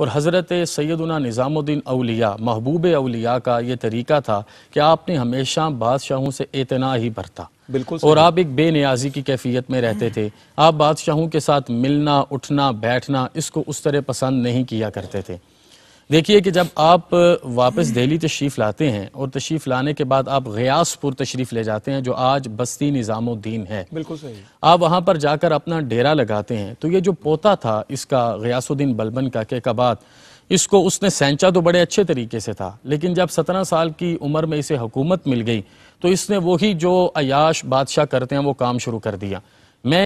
और हज़रत सैदना निज़ामुद्दीन अलिया महबूब अलिया का ये तरीका था कि आपने हमेशा बादशाहों से इतना ही भरता बिल्कुल और आप एक बेनियाजी की कैफियत में रहते थे आप बादशाहों के साथ मिलना उठना बैठना इसको उस तरह पसंद नहीं किया करते थे देखिए कि जब आप वापस दिल्ली तशरीफ़ लाते हैं और तशरीफ़ लाने के बाद आप गयासपुर तशरीफ़ ले जाते हैं जो आज बस्ती निज़ामुद्दीन है बिल्कुल सही आप वहां पर जाकर अपना डेरा लगाते हैं तो ये जो पोता था इसका गयासुद्दीन बलबन का के कबात इसको उसने सेंचा तो बड़े अच्छे तरीके से था लेकिन जब सत्रह साल की उम्र में इसे हुकूमत मिल गई तो इसने वही जो अयाश बादशाह करते हैं वो काम शुरू कर दिया